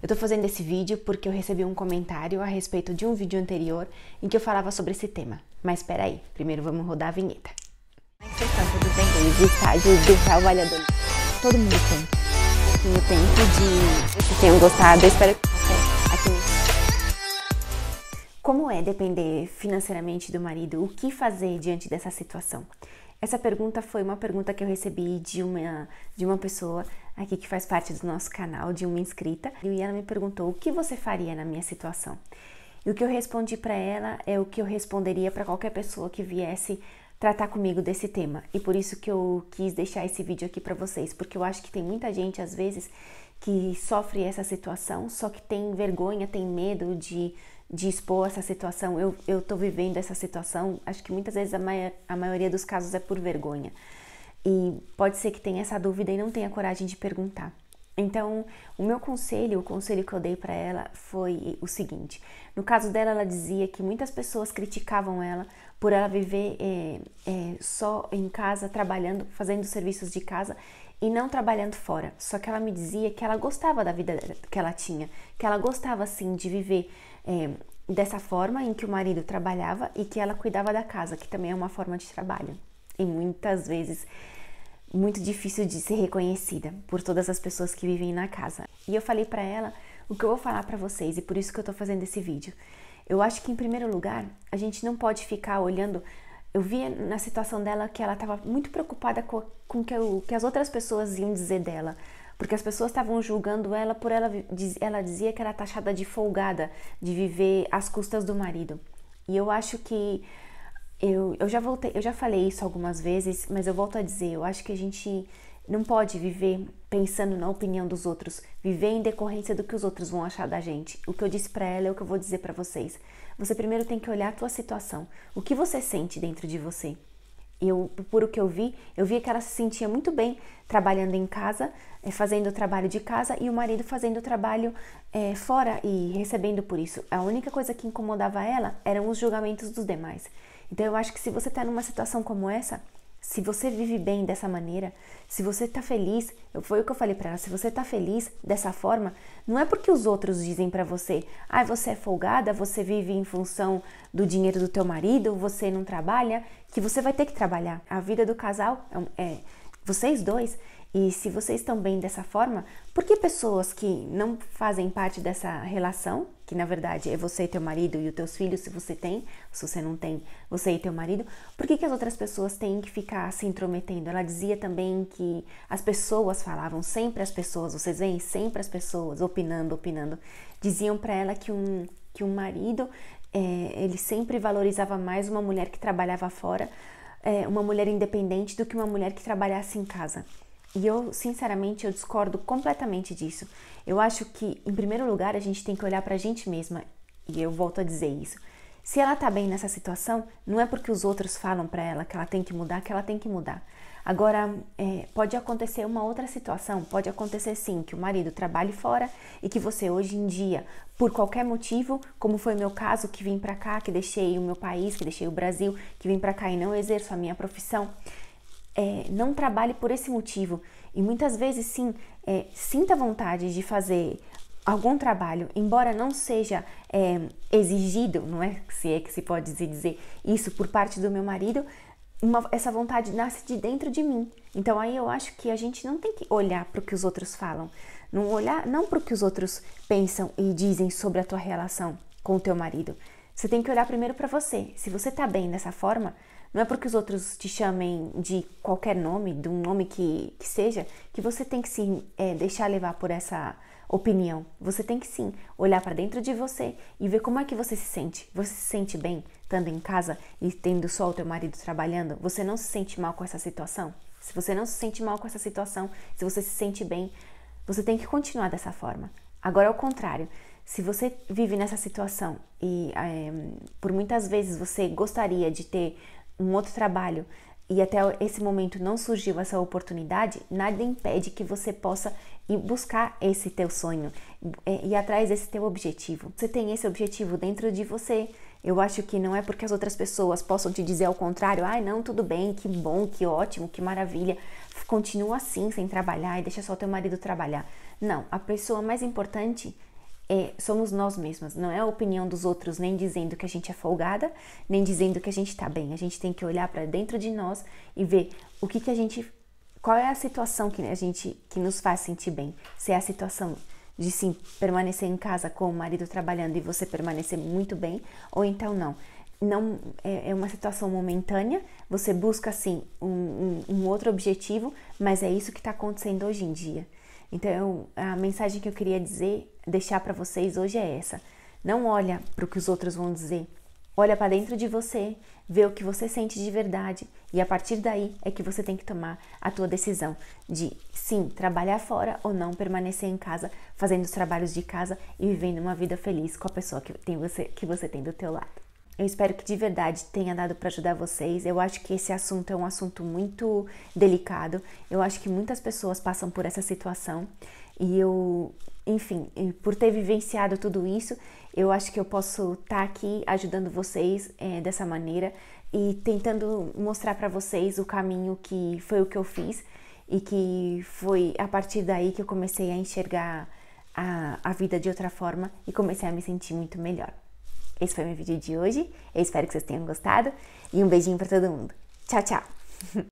Eu tô fazendo esse vídeo porque eu recebi um comentário a respeito de um vídeo anterior em que eu falava sobre esse tema. Mas espera aí, primeiro vamos rodar a vinheta. A importância do desempenho de estágio do trabalhador. Todo mundo tem. Aqui no tempo de... que tenham gostado, eu espero que vocês aqui Como é depender financeiramente do marido? O que fazer diante dessa situação? Essa pergunta foi uma pergunta que eu recebi de uma, de uma pessoa aqui que faz parte do nosso canal, de uma inscrita, e ela me perguntou o que você faria na minha situação. E o que eu respondi para ela é o que eu responderia para qualquer pessoa que viesse tratar comigo desse tema. E por isso que eu quis deixar esse vídeo aqui para vocês, porque eu acho que tem muita gente às vezes que sofre essa situação, só que tem vergonha, tem medo de, de expor essa situação. Eu, eu tô vivendo essa situação, acho que muitas vezes a, maia, a maioria dos casos é por vergonha. E pode ser que tenha essa dúvida e não tenha coragem de perguntar. Então, o meu conselho, o conselho que eu dei para ela foi o seguinte: no caso dela, ela dizia que muitas pessoas criticavam ela por ela viver é, é, só em casa, trabalhando, fazendo serviços de casa e não trabalhando fora. Só que ela me dizia que ela gostava da vida que ela tinha, que ela gostava assim de viver é, dessa forma em que o marido trabalhava e que ela cuidava da casa, que também é uma forma de trabalho. E muitas vezes muito difícil de ser reconhecida por todas as pessoas que vivem na casa. E eu falei para ela o que eu vou falar para vocês e por isso que eu tô fazendo esse vídeo. Eu acho que em primeiro lugar, a gente não pode ficar olhando eu via na situação dela que ela estava muito preocupada com, com que, o que as outras pessoas iam dizer dela. Porque as pessoas estavam julgando ela por ela, ela dizia que era taxada de folgada, de viver às custas do marido. E eu acho que eu, eu já voltei, eu já falei isso algumas vezes, mas eu volto a dizer, eu acho que a gente não pode viver pensando na opinião dos outros, viver em decorrência do que os outros vão achar da gente. O que eu disse para ela é o que eu vou dizer para vocês. Você primeiro tem que olhar a tua situação, o que você sente dentro de você. Eu, por o que eu vi, eu vi que ela se sentia muito bem trabalhando em casa, eh, fazendo o trabalho de casa e o marido fazendo o trabalho é, fora e recebendo por isso. A única coisa que incomodava ela eram os julgamentos dos demais. Então eu acho que se você está numa situação como essa, se você vive bem dessa maneira, se você está feliz, foi o que eu falei para ela, se você está feliz dessa forma, não é porque os outros dizem para você, ah, você é folgada, você vive em função do dinheiro do teu marido, você não trabalha, que você vai ter que trabalhar. A vida do casal é, é vocês dois e se vocês estão bem dessa forma, por que pessoas que não fazem parte dessa relação, que na verdade é você e teu marido e os teus filhos, se você tem, se você não tem, você e teu marido, por que, que as outras pessoas têm que ficar se intrometendo? Ela dizia também que as pessoas falavam, sempre as pessoas, vocês veem, sempre as pessoas opinando, opinando. Diziam para ela que um, que um marido, é, ele sempre valorizava mais uma mulher que trabalhava fora, é, uma mulher independente, do que uma mulher que trabalhasse em casa. E eu, sinceramente, eu discordo completamente disso. Eu acho que, em primeiro lugar, a gente tem que olhar para a gente mesma, e eu volto a dizer isso. Se ela tá bem nessa situação, não é porque os outros falam para ela que ela tem que mudar, que ela tem que mudar. Agora, é, pode acontecer uma outra situação, pode acontecer sim que o marido trabalhe fora e que você hoje em dia, por qualquer motivo, como foi meu caso, que vim para cá, que deixei o meu país, que deixei o Brasil, que vim para cá e não exerço a minha profissão, é, não trabalhe por esse motivo. E muitas vezes, sim, é, sinta vontade de fazer algum trabalho, embora não seja é, exigido, não é se é que se pode dizer isso por parte do meu marido, uma, essa vontade nasce de dentro de mim. Então aí eu acho que a gente não tem que olhar para o que os outros falam, não olhar não para o que os outros pensam e dizem sobre a tua relação com o teu marido. Você tem que olhar primeiro para você. Se você está bem dessa forma, não é porque os outros te chamem de qualquer nome, de um nome que, que seja, que você tem que se é, deixar levar por essa opinião. Você tem que sim olhar para dentro de você e ver como é que você se sente. Você se sente bem estando em casa e tendo só o teu marido trabalhando? Você não se sente mal com essa situação? Se você não se sente mal com essa situação, se você se sente bem, você tem que continuar dessa forma. Agora, ao contrário, se você vive nessa situação e é, por muitas vezes você gostaria de ter um outro trabalho e até esse momento não surgiu essa oportunidade, nada impede que você possa ir buscar esse teu sonho e atrás desse teu objetivo. Você tem esse objetivo dentro de você. Eu acho que não é porque as outras pessoas possam te dizer ao contrário, ai ah, não, tudo bem, que bom, que ótimo, que maravilha, continua assim sem trabalhar e deixa só teu marido trabalhar. Não, a pessoa mais importante é, somos nós mesmas, não é a opinião dos outros nem dizendo que a gente é folgada, nem dizendo que a gente tá bem. A gente tem que olhar para dentro de nós e ver o que que a gente qual é a situação que a gente que nos faz sentir bem. Se é a situação de sim permanecer em casa com o marido trabalhando e você permanecer muito bem, ou então não. Não é, é uma situação momentânea. Você busca assim um, um, um outro objetivo, mas é isso que está acontecendo hoje em dia. Então a mensagem que eu queria dizer deixar para vocês hoje é essa. Não olha para o que os outros vão dizer. Olha para dentro de você, vê o que você sente de verdade e a partir daí é que você tem que tomar a tua decisão de sim, trabalhar fora ou não permanecer em casa, fazendo os trabalhos de casa e vivendo uma vida feliz com a pessoa que tem você que você tem do teu lado. Eu espero que de verdade tenha dado para ajudar vocês. Eu acho que esse assunto é um assunto muito delicado. Eu acho que muitas pessoas passam por essa situação. E eu, enfim, por ter vivenciado tudo isso, eu acho que eu posso estar tá aqui ajudando vocês é, dessa maneira e tentando mostrar para vocês o caminho que foi o que eu fiz e que foi a partir daí que eu comecei a enxergar a, a vida de outra forma e comecei a me sentir muito melhor. Esse foi meu vídeo de hoje. Eu espero que vocês tenham gostado e um beijinho para todo mundo. Tchau, tchau.